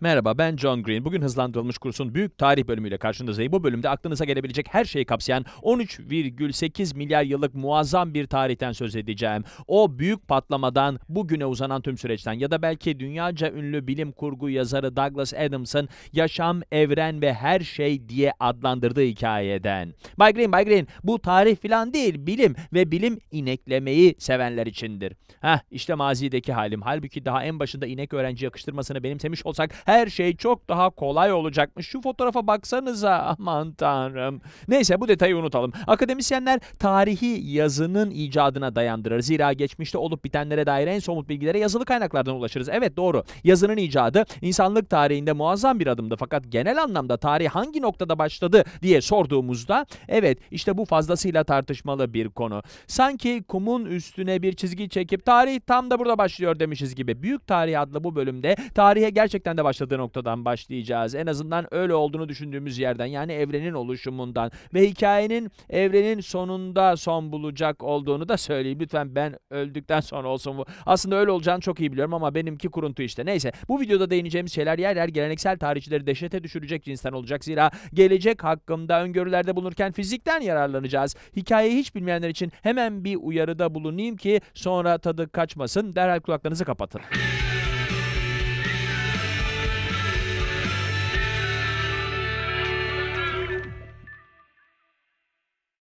Merhaba ben John Green. Bugün hızlandırılmış kursun büyük tarih bölümüyle karşınızdayım. Bu bölümde aklınıza gelebilecek her şeyi kapsayan 13,8 milyar yıllık muazzam bir tarihten söz edeceğim. O büyük patlamadan bugüne uzanan tüm süreçten ya da belki dünyaca ünlü bilim kurgu yazarı Douglas Adams'ın yaşam, evren ve her şey diye adlandırdığı hikayeden. Bay Green, Bay Green bu tarih filan değil bilim ve bilim ineklemeyi sevenler içindir. Heh işte mazideki halim. Halbuki daha en başında inek öğrenci yakıştırmasını benimsemiş olsak her şey çok daha kolay olacakmış. Şu fotoğrafa baksanıza aman tanrım. Neyse bu detayı unutalım. Akademisyenler tarihi yazının icadına dayandırır. Zira geçmişte olup bitenlere dair en somut bilgilere yazılı kaynaklardan ulaşırız. Evet doğru. Yazının icadı insanlık tarihinde muazzam bir adımdı. Fakat genel anlamda tarih hangi noktada başladı diye sorduğumuzda evet işte bu fazlasıyla tartışmalı bir konu. Sanki kumun üstüne bir çizgi çekip tarih tam da burada başlıyor demişiz gibi. Büyük Tarih adlı bu bölümde tarihe gerçekten de başlıyor başladığı noktadan başlayacağız. En azından öyle olduğunu düşündüğümüz yerden yani evrenin oluşumundan ve hikayenin evrenin sonunda son bulacak olduğunu da söyleyeyim. Lütfen ben öldükten sonra olsun bu. Aslında öyle olacağını çok iyi biliyorum ama benimki kuruntu işte. Neyse bu videoda değineceğimiz şeyler yer yer geleneksel tarihçileri dehşete düşürecek cinsten olacak. Zira gelecek hakkında öngörülerde bulunurken fizikten yararlanacağız. Hikayeyi hiç bilmeyenler için hemen bir uyarıda bulunayım ki sonra tadı kaçmasın. Derhal kulaklarınızı kapatın.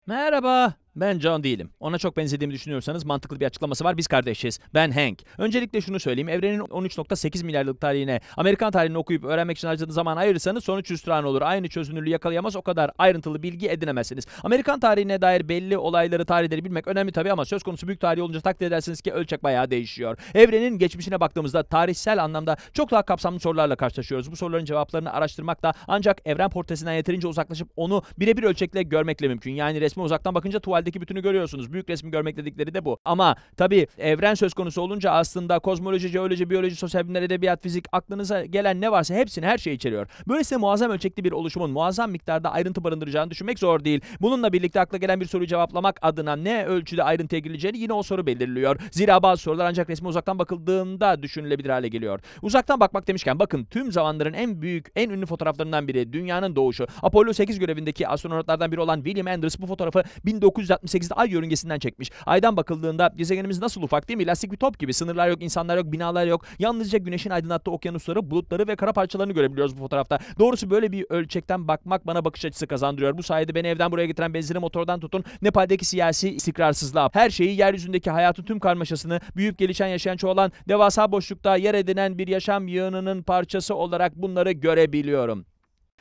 Merhaba. Ben John değilim. Ona çok benzediğimi düşünüyorsanız mantıklı bir açıklaması var. Biz kardeşiz. Ben Hank. Öncelikle şunu söyleyeyim. Evrenin 13.8 milyar yıllık tarihine Amerikan tarihini okuyup öğrenmek için harcadığınız zaman ayırırsanız sonuç üstüran olur. Aynı çözünürlüğü yakalayamaz. O kadar ayrıntılı bilgi edinemezsiniz. Amerikan tarihine dair belli olayları, tarihleri bilmek önemli tabii ama söz konusu büyük tarih olunca takdir edersiniz ki ölçek bayağı değişiyor. Evrenin geçmişine baktığımızda tarihsel anlamda çok daha kapsamlı sorularla karşılaşıyoruz. Bu soruların cevaplarını araştırmak da ancak evren portresinden yeterince uzaklaşıp onu birebir ölçekle görmekle mümkün. Yani resme uzaktan bakınca tuvalde evrendeki bütünü görüyorsunuz. Büyük resmi görmek dedikleri de bu. Ama tabii evren söz konusu olunca aslında kozmoloji, jeoloji, biyoloji, sosyal bilimler, edebiyat, fizik aklınıza gelen ne varsa hepsini her şey içeriyor. Böylesine muazzam ölçekli bir oluşumun muazzam miktarda ayrıntı barındıracağını düşünmek zor değil. Bununla birlikte akla gelen bir soruyu cevaplamak adına ne ölçüde ayrıntıya girileceğini yine o soru belirliyor. Zira bazı sorular ancak resme uzaktan bakıldığında düşünülebilir hale geliyor. Uzaktan bakmak demişken bakın tüm zamanların en büyük, en ünlü fotoğraflarından biri dünyanın doğuşu. Apollo 8 görevindeki astronotlardan biri olan William Anders bu fotoğrafı 1900 1968'de ay yörüngesinden çekmiş. Aydan bakıldığında gezegenimiz nasıl ufak değil mi? Lastik bir top gibi. Sınırlar yok, insanlar yok, binalar yok. Yalnızca güneşin aydınlattığı okyanusları, bulutları ve kara parçalarını görebiliyoruz bu fotoğrafta. Doğrusu böyle bir ölçekten bakmak bana bakış açısı kazandırıyor. Bu sayede beni evden buraya getiren benzinli motordan tutun Nepal'deki siyasi istikrarsızlığa, her şeyi yeryüzündeki hayatın tüm karmaşasını, büyüyüp gelişen yaşayan çoğalan, devasa boşlukta yer edinen bir yaşam yığınının parçası olarak bunları görebiliyorum.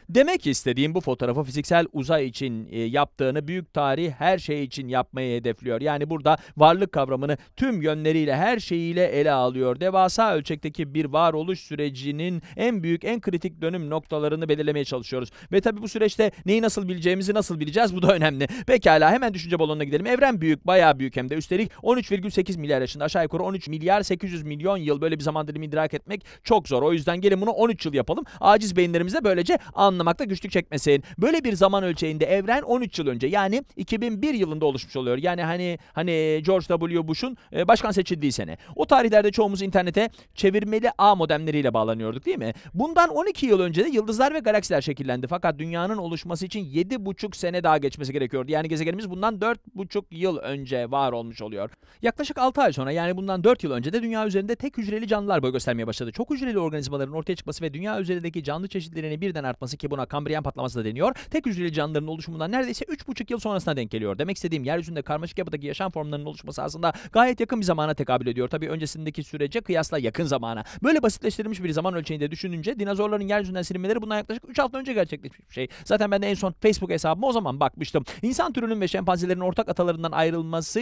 Demek istediğim bu fotoğrafı fiziksel uzay için e, yaptığını büyük tarih her şey için yapmayı hedefliyor. Yani burada varlık kavramını tüm yönleriyle her şeyiyle ele alıyor. Devasa ölçekteki bir varoluş sürecinin en büyük en kritik dönüm noktalarını belirlemeye çalışıyoruz. Ve tabi bu süreçte neyi nasıl bileceğimizi nasıl bileceğiz bu da önemli. Pekala hemen düşünce balonuna gidelim. Evren büyük bayağı büyük hem de üstelik 13,8 milyar yaşında aşağı yukarı 13 milyar 800 milyon yıl böyle bir zaman dilimi idrak etmek çok zor. O yüzden gelin bunu 13 yıl yapalım. Aciz beyinlerimize böylece anlayalım anlamakta güçlük çekmesin. Böyle bir zaman ölçeğinde evren 13 yıl önce yani 2001 yılında oluşmuş oluyor. Yani hani hani George W. Bush'un e, başkan seçildiği sene. O tarihlerde çoğumuz internete çevirmeli ağ modemleriyle bağlanıyorduk değil mi? Bundan 12 yıl önce de yıldızlar ve galaksiler şekillendi. Fakat dünyanın oluşması için 7,5 sene daha geçmesi gerekiyordu. Yani gezegenimiz bundan 4,5 yıl önce var olmuş oluyor. Yaklaşık 6 ay sonra yani bundan 4 yıl önce de dünya üzerinde tek hücreli canlılar boy göstermeye başladı. Çok hücreli organizmaların ortaya çıkması ve dünya üzerindeki canlı çeşitlerinin birden artması ki buna Kambriyen patlaması da deniyor. Tek hücreli canlıların oluşumundan neredeyse 3,5 yıl sonrasına denk geliyor. Demek istediğim yeryüzünde karmaşık yapıdaki yaşam formlarının oluşması aslında gayet yakın bir zamana tekabül ediyor. Tabii öncesindeki sürece kıyasla yakın zamana. Böyle basitleştirilmiş bir zaman ölçeğini de düşününce dinozorların yeryüzünden silinmeleri bundan yaklaşık 3 hafta önce gerçekleşmiş bir şey. Zaten ben de en son Facebook hesabıma o zaman bakmıştım. İnsan türünün ve şempanzelerin ortak atalarından ayrılması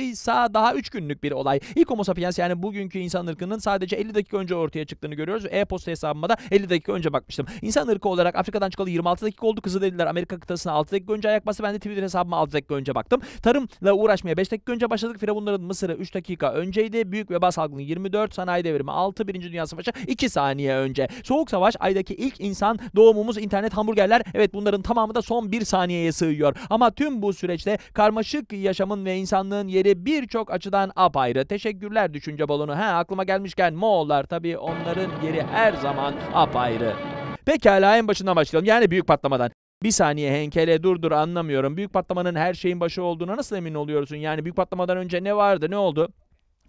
daha 3 günlük bir olay. İlk homo sapiens yani bugünkü insan ırkının sadece 50 dakika önce ortaya çıktığını görüyoruz. E-posta hesabıma da 50 dakika önce bakmıştım. İnsan ırkı olarak Afrika'dan çıkalı 26 dakika oldu. Kızı dediler Amerika kıtasına 6 dakika önce ayak bastı. Ben de Twitter hesabıma 6 dakika önce baktım. Tarımla uğraşmaya 5 dakika önce başladık. Firavunların Mısır'ı 3 dakika önceydi. Büyük veba salgını 24, sanayi devrimi 6, 1. Dünya Savaşı 2 saniye önce. Soğuk savaş, aydaki ilk insan doğumumuz, internet, hamburgerler. Evet bunların tamamı da son 1 saniyeye sığıyor. Ama tüm bu süreçte karmaşık yaşamın ve insanlığın yeri birçok açıdan apayrı. Teşekkürler düşünce balonu. ha aklıma gelmişken Moğollar tabii onların yeri her zaman apayrı. Pekala en başından başlayalım. Yani büyük patlamadan. Bir saniye Henkele dur dur anlamıyorum. Büyük patlamanın her şeyin başı olduğuna nasıl emin oluyorsun? Yani büyük patlamadan önce ne vardı ne oldu?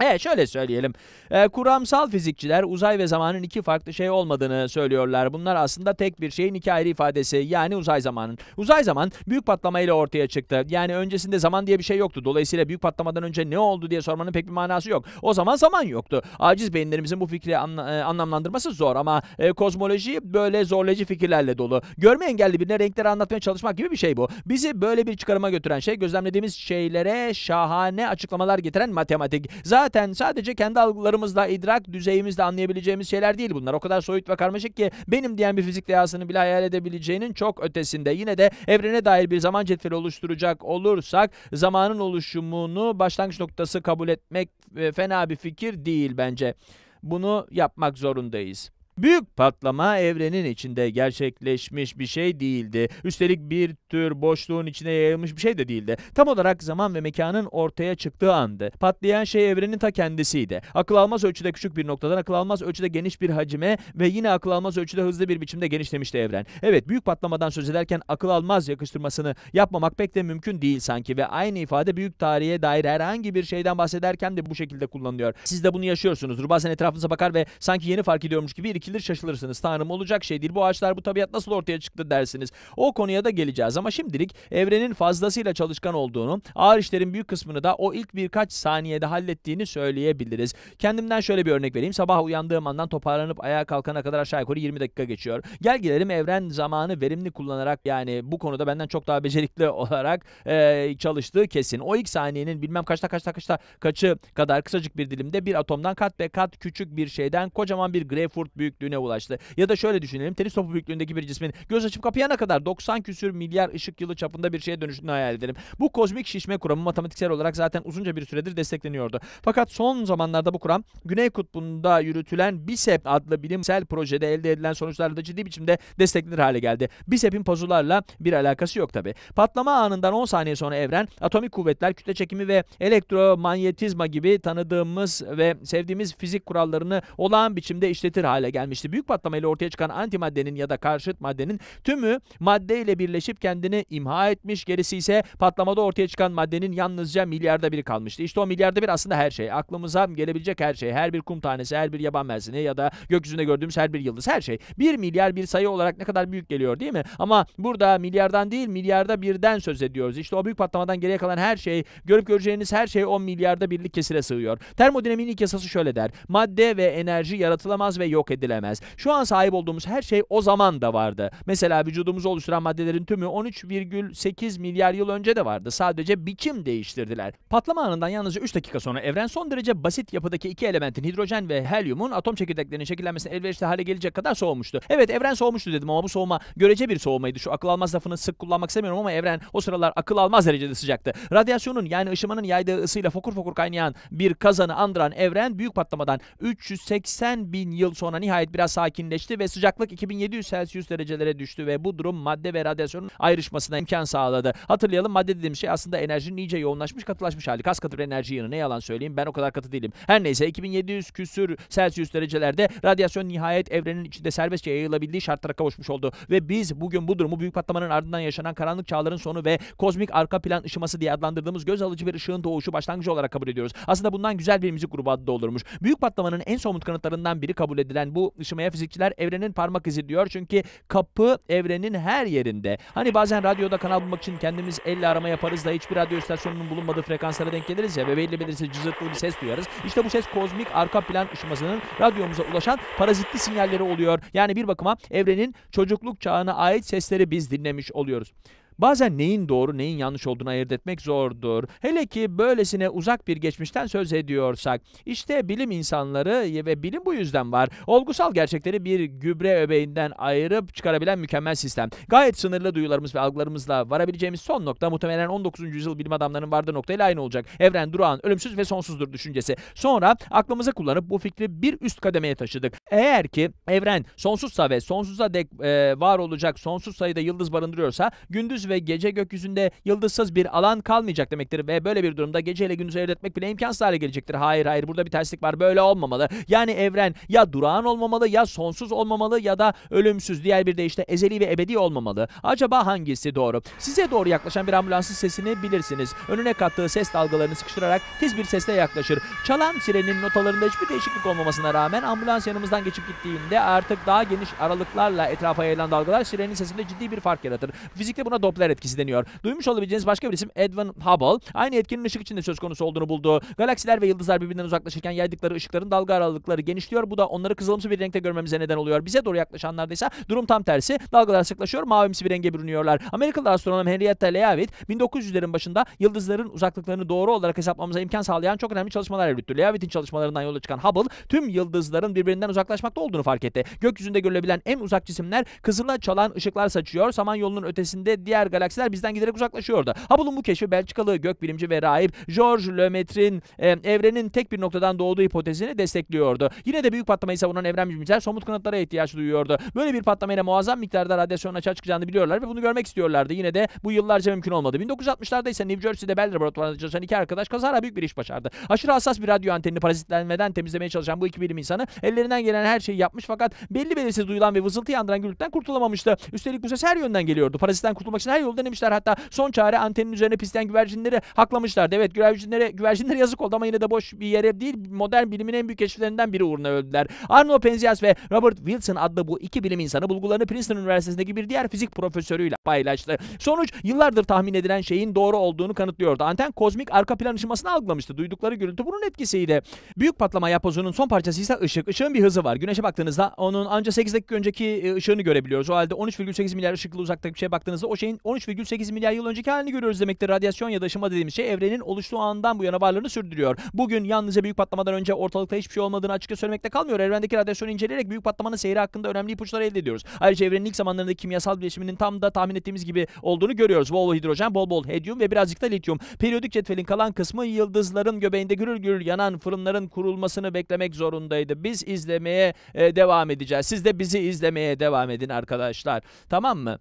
Evet şöyle söyleyelim. E, kuramsal fizikçiler uzay ve zamanın iki farklı şey olmadığını söylüyorlar. Bunlar aslında tek bir şeyin iki ayrı ifadesi yani uzay zamanın. Uzay zaman büyük patlamayla ortaya çıktı. Yani öncesinde zaman diye bir şey yoktu. Dolayısıyla büyük patlamadan önce ne oldu diye sormanın pek bir manası yok. O zaman zaman yoktu. Aciz beyinlerimizin bu fikri anla, e, anlamlandırması zor ama e, kozmoloji böyle zorlayıcı fikirlerle dolu. Görme engelli birine renkleri anlatmaya çalışmak gibi bir şey bu. Bizi böyle bir çıkarıma götüren şey gözlemlediğimiz şeylere şahane açıklamalar getiren matematik. Zaten zaten sadece kendi algılarımızla, idrak düzeyimizle anlayabileceğimiz şeyler değil bunlar. O kadar soyut ve karmaşık ki benim diyen bir fizik dehasını bile hayal edebileceğinin çok ötesinde. Yine de evrene dair bir zaman cetveli oluşturacak olursak zamanın oluşumunu başlangıç noktası kabul etmek e, fena bir fikir değil bence. Bunu yapmak zorundayız. Büyük patlama evrenin içinde gerçekleşmiş bir şey değildi. Üstelik bir tür boşluğun içine yayılmış bir şey de değildi. Tam olarak zaman ve mekanın ortaya çıktığı andı. Patlayan şey evrenin ta kendisiydi. Akıl almaz ölçüde küçük bir noktadan akıl almaz ölçüde geniş bir hacime ve yine akıl almaz ölçüde hızlı bir biçimde genişlemişti evren. Evet büyük patlamadan söz ederken akıl almaz yakıştırmasını yapmamak pek de mümkün değil sanki ve aynı ifade büyük tarihe dair herhangi bir şeyden bahsederken de bu şekilde kullanılıyor. Siz de bunu yaşıyorsunuzdur. Bazen etrafınıza bakar ve sanki yeni fark ediyormuş gibi çekilir şaşılırsınız. Tanrım olacak şey değil. Bu ağaçlar bu tabiat nasıl ortaya çıktı dersiniz. O konuya da geleceğiz ama şimdilik evrenin fazlasıyla çalışkan olduğunu, ağır işlerin büyük kısmını da o ilk birkaç saniyede hallettiğini söyleyebiliriz. Kendimden şöyle bir örnek vereyim. Sabah uyandığım andan toparlanıp ayağa kalkana kadar aşağı yukarı 20 dakika geçiyor. Gel gelelim evren zamanı verimli kullanarak yani bu konuda benden çok daha becerikli olarak e, çalıştığı kesin. O ilk saniyenin bilmem kaçta kaçta kaçta kaçı kadar kısacık bir dilimde bir atomdan kat be kat küçük bir şeyden kocaman bir greyfurt büyük büyüklüğüne ulaştı. Ya da şöyle düşünelim tenis topu büyüklüğündeki bir cismin göz açıp kapayana kadar 90 küsür milyar ışık yılı çapında bir şeye dönüştüğünü hayal edelim. Bu kozmik şişme kuramı matematiksel olarak zaten uzunca bir süredir destekleniyordu. Fakat son zamanlarda bu kuram Güney Kutbu'nda yürütülen BICEP adlı bilimsel projede elde edilen sonuçlarda ciddi biçimde desteklenir hale geldi. BICEP'in pazularla bir alakası yok tabi. Patlama anından 10 saniye sonra evren atomik kuvvetler, kütle çekimi ve elektromanyetizma gibi tanıdığımız ve sevdiğimiz fizik kurallarını olağan biçimde işletir hale geldi gelmişti. Büyük patlamayla ortaya çıkan antimaddenin ya da karşıt maddenin tümü maddeyle birleşip kendini imha etmiş. Gerisi ise patlamada ortaya çıkan maddenin yalnızca milyarda biri kalmıştı. İşte o milyarda bir aslında her şey. Aklımıza gelebilecek her şey. Her bir kum tanesi, her bir yaban mersini ya da gökyüzünde gördüğümüz her bir yıldız. Her şey. Bir milyar bir sayı olarak ne kadar büyük geliyor değil mi? Ama burada milyardan değil milyarda birden söz ediyoruz. İşte o büyük patlamadan geriye kalan her şey, görüp göreceğiniz her şey 10 milyarda birlik kesire sığıyor. Termodinamiğin ilk yasası şöyle der. Madde ve enerji yaratılamaz ve yok edilemez dönüştürülemez. Şu an sahip olduğumuz her şey o zaman da vardı. Mesela vücudumuzu oluşturan maddelerin tümü 13,8 milyar yıl önce de vardı. Sadece biçim değiştirdiler. Patlama anından yalnızca 3 dakika sonra evren son derece basit yapıdaki iki elementin hidrojen ve helyumun atom çekirdeklerinin şekillenmesine elverişli hale gelecek kadar soğumuştu. Evet evren soğumuştu dedim ama bu soğuma görece bir soğumaydı. Şu akıl almaz lafını sık kullanmak istemiyorum ama evren o sıralar akıl almaz derecede sıcaktı. Radyasyonun yani ışımanın yaydığı ısıyla fokur fokur kaynayan bir kazanı andıran evren büyük patlamadan 380 bin yıl sonra nihayet şayet biraz sakinleşti ve sıcaklık 2700 Celsius derecelere düştü ve bu durum madde ve radyasyonun ayrışmasına imkan sağladı. Hatırlayalım madde dediğim şey aslında enerjinin iyice yoğunlaşmış katılaşmış hali. Kas katı bir enerji yanı ne yalan söyleyeyim ben o kadar katı değilim. Her neyse 2700 küsür Celsius derecelerde radyasyon nihayet evrenin içinde serbestçe yayılabildiği şartlara kavuşmuş oldu. Ve biz bugün bu durumu büyük patlamanın ardından yaşanan karanlık çağların sonu ve kozmik arka plan ışıması diye adlandırdığımız göz alıcı bir ışığın doğuşu başlangıcı olarak kabul ediyoruz. Aslında bundan güzel bir müzik grubu adı da olurmuş. Büyük patlamanın en somut kanıtlarından biri kabul edilen bu dışımaya fizikçiler evrenin parmak izi diyor. Çünkü kapı evrenin her yerinde. Hani bazen radyoda kanal bulmak için kendimiz elle arama yaparız da hiçbir radyo istasyonunun bulunmadığı frekanslara denk geliriz ya ve belli belirsiz cızırtılı bir ses duyarız. İşte bu ses kozmik arka plan ışımasının radyomuza ulaşan parazitli sinyalleri oluyor. Yani bir bakıma evrenin çocukluk çağına ait sesleri biz dinlemiş oluyoruz. Bazen neyin doğru neyin yanlış olduğunu ayırt etmek zordur. Hele ki böylesine uzak bir geçmişten söz ediyorsak. İşte bilim insanları ve bilim bu yüzden var. Olgusal gerçekleri bir gübre öbeğinden ayırıp çıkarabilen mükemmel sistem. Gayet sınırlı duyularımız ve algılarımızla varabileceğimiz son nokta muhtemelen 19. yüzyıl bilim adamlarının vardığı noktayla aynı olacak. Evren durağan, ölümsüz ve sonsuzdur düşüncesi. Sonra aklımızı kullanıp bu fikri bir üst kademeye taşıdık. Eğer ki evren sonsuzsa ve sonsuza dek e, var olacak sonsuz sayıda yıldız barındırıyorsa gündüz gündüz ve gece gökyüzünde yıldızsız bir alan kalmayacak demektir ve böyle bir durumda geceyle gündüz ayırt etmek bile imkansız hale gelecektir. Hayır hayır burada bir terslik var böyle olmamalı. Yani evren ya durağan olmamalı ya sonsuz olmamalı ya da ölümsüz diğer bir de işte ezeli ve ebedi olmamalı. Acaba hangisi doğru? Size doğru yaklaşan bir ambulansın sesini bilirsiniz. Önüne kattığı ses dalgalarını sıkıştırarak tiz bir sesle yaklaşır. Çalan sirenin notalarında hiçbir değişiklik olmamasına rağmen ambulans yanımızdan geçip gittiğinde artık daha geniş aralıklarla etrafa yayılan dalgalar sirenin sesinde ciddi bir fark yaratır. Fizikte buna Doppler etkisi deniyor. Duymuş olabileceğiniz başka bir isim Edwin Hubble. Aynı etkinin ışık içinde söz konusu olduğunu buldu. Galaksiler ve yıldızlar birbirinden uzaklaşırken yaydıkları ışıkların dalga aralıkları genişliyor. Bu da onları kızılımsı bir renkte görmemize neden oluyor. Bize doğru yaklaşanlarda ise durum tam tersi. Dalgalar sıklaşıyor, mavimsi bir renge bürünüyorlar. Amerikalı astronom Henrietta Leavitt 1900'lerin başında yıldızların uzaklıklarını doğru olarak hesaplamamıza imkan sağlayan çok önemli çalışmalar yürüttü. Leavitt'in çalışmalarından yola çıkan Hubble tüm yıldızların birbirinden uzaklaşmakta olduğunu fark etti. Gökyüzünde görülebilen en uzak cisimler kızıla çalan ışıklar saçıyor. Samanyolu'nun ötesinde diğer diğer galaksiler bizden giderek uzaklaşıyor orada. Hubble'ın bu keşfi Belçikalı gökbilimci ve rahip George Lemaitre'in e, evrenin tek bir noktadan doğduğu hipotezini destekliyordu. Yine de büyük patlamayı savunan evren bilimciler somut kanıtlara ihtiyaç duyuyordu. Böyle bir patlamayla muazzam miktarda radyasyon açığa çıkacağını biliyorlar ve bunu görmek istiyorlardı. Yine de bu yıllarca mümkün olmadı. 1960'larda ise New Jersey'de Bell laboratuvarında çalışan iki arkadaş kazara büyük bir iş başardı. Aşırı hassas bir radyo antenini parazitlenmeden temizlemeye çalışan bu iki bilim insanı ellerinden gelen her şeyi yapmış fakat belli belirsiz duyulan ve vızıltı yandıran gürültüden kurtulamamıştı. Üstelik bu ses her yönden geliyordu. Parazitten kurtulmak için her yolda demişler hatta son çare antenin üzerine pisleyen güvercinleri haklamışlardı. Evet güvercinlere, güvercinlere yazık oldu ama yine de boş bir yere değil modern bilimin en büyük keşiflerinden biri uğruna öldüler. Arno Penzias ve Robert Wilson adlı bu iki bilim insanı bulgularını Princeton Üniversitesi'ndeki bir diğer fizik profesörüyle paylaştı. Sonuç yıllardır tahmin edilen şeyin doğru olduğunu kanıtlıyordu. Anten kozmik arka plan ışımasını algılamıştı. Duydukları gürültü bunun etkisiydi. Büyük patlama yapozunun son parçası ise ışık. Işığın bir hızı var. Güneşe baktığınızda onun ancak 8 dakika önceki ıı, ışığını görebiliyoruz. O halde 13,8 milyar ışık yılı uzaktaki bir şeye baktığınızda o şeyin 13,8 milyar yıl önceki halini görüyoruz demektir. Radyasyon ya da ışıma dediğimiz şey evrenin oluştuğu andan bu yana varlığını sürdürüyor. Bugün yalnızca büyük patlamadan önce ortalıkta hiçbir şey olmadığını açıkça söylemekte kalmıyor. Evrendeki radyasyonu inceleyerek büyük patlamanın seyri hakkında önemli ipuçları elde ediyoruz. Ayrıca evrenin ilk zamanlarında kimyasal bileşiminin tam da tahmin ettiğimiz gibi olduğunu görüyoruz. Bol bol hidrojen, bol bol helyum ve birazcık da lityum. Periyodik cetvelin kalan kısmı yıldızların göbeğinde gürül gürül yanan fırınların kurulmasını beklemek zorundaydı. Biz izlemeye e, devam edeceğiz. Siz de bizi izlemeye devam edin arkadaşlar. Tamam mı?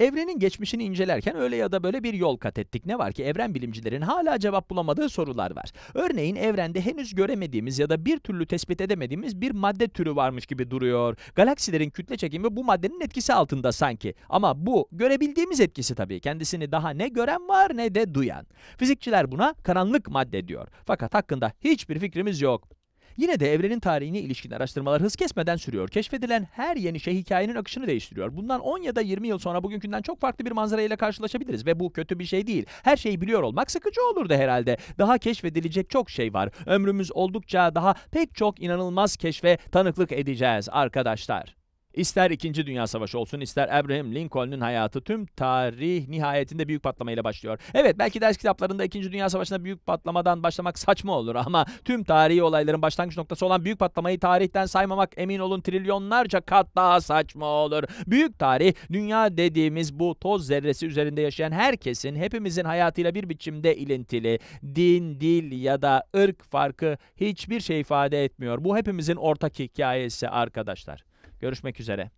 Evrenin geçmişini incelerken öyle ya da böyle bir yol kat ettik. Ne var ki evren bilimcilerin hala cevap bulamadığı sorular var. Örneğin evrende henüz göremediğimiz ya da bir türlü tespit edemediğimiz bir madde türü varmış gibi duruyor. Galaksilerin kütle çekimi bu maddenin etkisi altında sanki. Ama bu görebildiğimiz etkisi tabii. Kendisini daha ne gören var ne de duyan. Fizikçiler buna karanlık madde diyor. Fakat hakkında hiçbir fikrimiz yok. Yine de evrenin tarihine ilişkin araştırmalar hız kesmeden sürüyor. Keşfedilen her yeni şey hikayenin akışını değiştiriyor. Bundan 10 ya da 20 yıl sonra bugünkünden çok farklı bir manzara ile karşılaşabiliriz ve bu kötü bir şey değil. Her şeyi biliyor olmak sıkıcı olurdu herhalde. Daha keşfedilecek çok şey var. Ömrümüz oldukça daha pek çok inanılmaz keşfe tanıklık edeceğiz arkadaşlar. İster 2. Dünya Savaşı olsun ister Abraham Lincoln'un hayatı tüm tarih nihayetinde büyük patlamayla başlıyor. Evet belki ders kitaplarında 2. Dünya Savaşı'nda büyük patlamadan başlamak saçma olur ama tüm tarihi olayların başlangıç noktası olan büyük patlamayı tarihten saymamak emin olun trilyonlarca kat daha saçma olur. Büyük tarih dünya dediğimiz bu toz zerresi üzerinde yaşayan herkesin hepimizin hayatıyla bir biçimde ilintili. Din, dil ya da ırk farkı hiçbir şey ifade etmiyor. Bu hepimizin ortak hikayesi arkadaşlar. Görüşmek üzere.